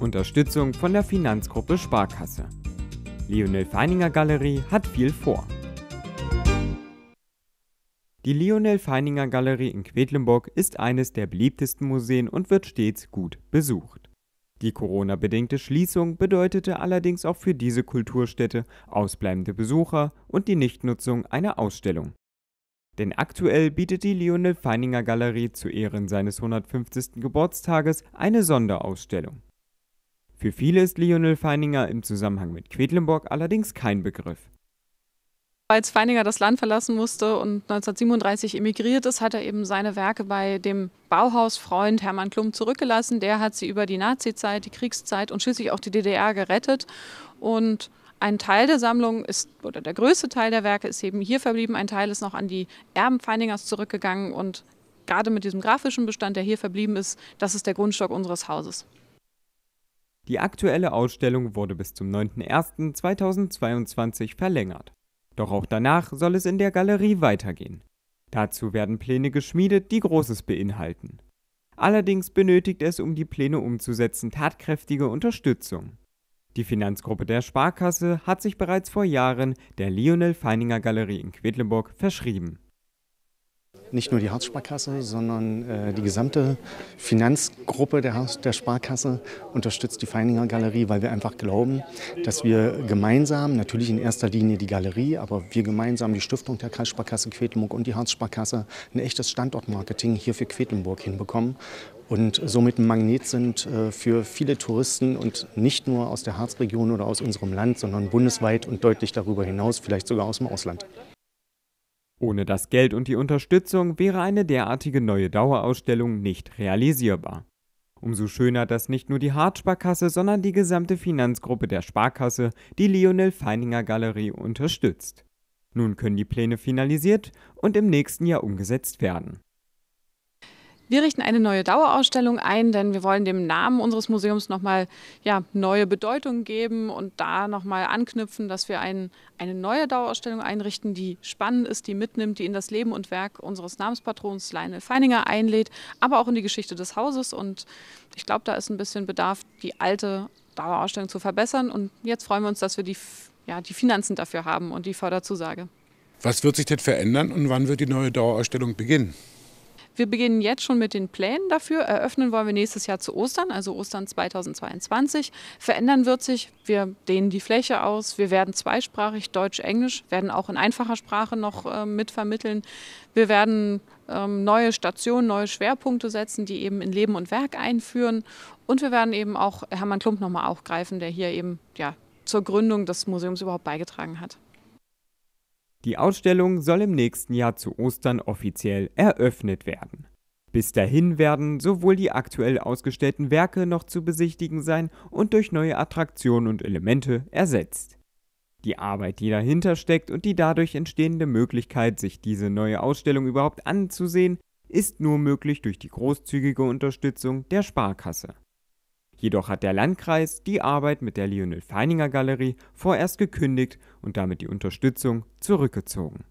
Unterstützung von der Finanzgruppe Sparkasse. Lionel Feininger Galerie hat viel vor. Die Lionel Feininger Galerie in Quedlinburg ist eines der beliebtesten Museen und wird stets gut besucht. Die Corona-bedingte Schließung bedeutete allerdings auch für diese Kulturstätte ausbleibende Besucher und die Nichtnutzung einer Ausstellung. Denn aktuell bietet die Lionel Feininger Galerie zu Ehren seines 150. Geburtstages eine Sonderausstellung. Für viele ist Lionel Feininger im Zusammenhang mit Quedlinburg allerdings kein Begriff. Als Feininger das Land verlassen musste und 1937 emigriert ist, hat er eben seine Werke bei dem Bauhausfreund Hermann Klum zurückgelassen. Der hat sie über die Nazizeit, die Kriegszeit und schließlich auch die DDR gerettet. Und ein Teil der Sammlung ist, oder der größte Teil der Werke ist eben hier verblieben. Ein Teil ist noch an die Erben Feiningers zurückgegangen. Und gerade mit diesem grafischen Bestand, der hier verblieben ist, das ist der Grundstock unseres Hauses. Die aktuelle Ausstellung wurde bis zum 9.01.2022 verlängert. Doch auch danach soll es in der Galerie weitergehen. Dazu werden Pläne geschmiedet, die Großes beinhalten. Allerdings benötigt es, um die Pläne umzusetzen, tatkräftige Unterstützung. Die Finanzgruppe der Sparkasse hat sich bereits vor Jahren der Lionel Feininger Galerie in Quedlinburg verschrieben nicht nur die Harzsparkasse, sondern äh, die gesamte Finanzgruppe der, der Sparkasse unterstützt die Feininger Galerie, weil wir einfach glauben, dass wir gemeinsam, natürlich in erster Linie die Galerie, aber wir gemeinsam, die Stiftung der Kreissparkasse Quedlinburg und die Harzsparkasse ein echtes Standortmarketing hier für Quedlinburg hinbekommen und somit ein Magnet sind äh, für viele Touristen und nicht nur aus der Harzregion oder aus unserem Land, sondern bundesweit und deutlich darüber hinaus, vielleicht sogar aus dem Ausland. Ohne das Geld und die Unterstützung wäre eine derartige neue Dauerausstellung nicht realisierbar. Umso schöner, dass nicht nur die Hartsparkasse, sondern die gesamte Finanzgruppe der Sparkasse die Lionel Feininger Galerie unterstützt. Nun können die Pläne finalisiert und im nächsten Jahr umgesetzt werden. Wir richten eine neue Dauerausstellung ein, denn wir wollen dem Namen unseres Museums nochmal ja, neue Bedeutung geben und da nochmal anknüpfen, dass wir ein, eine neue Dauerausstellung einrichten, die spannend ist, die mitnimmt, die in das Leben und Werk unseres Namenspatrons Lionel Feininger einlädt, aber auch in die Geschichte des Hauses. Und ich glaube, da ist ein bisschen Bedarf, die alte Dauerausstellung zu verbessern. Und jetzt freuen wir uns, dass wir die, ja, die Finanzen dafür haben und die Förderzusage. Was wird sich denn verändern und wann wird die neue Dauerausstellung beginnen? Wir beginnen jetzt schon mit den Plänen dafür. Eröffnen wollen wir nächstes Jahr zu Ostern, also Ostern 2022. Verändern wird sich, wir dehnen die Fläche aus, wir werden zweisprachig, Deutsch-Englisch, werden auch in einfacher Sprache noch äh, mitvermitteln. Wir werden ähm, neue Stationen, neue Schwerpunkte setzen, die eben in Leben und Werk einführen. Und wir werden eben auch Hermann Klump nochmal aufgreifen, der hier eben ja, zur Gründung des Museums überhaupt beigetragen hat. Die Ausstellung soll im nächsten Jahr zu Ostern offiziell eröffnet werden. Bis dahin werden sowohl die aktuell ausgestellten Werke noch zu besichtigen sein und durch neue Attraktionen und Elemente ersetzt. Die Arbeit, die dahinter steckt und die dadurch entstehende Möglichkeit, sich diese neue Ausstellung überhaupt anzusehen, ist nur möglich durch die großzügige Unterstützung der Sparkasse. Jedoch hat der Landkreis die Arbeit mit der Lionel Feininger Galerie vorerst gekündigt und damit die Unterstützung zurückgezogen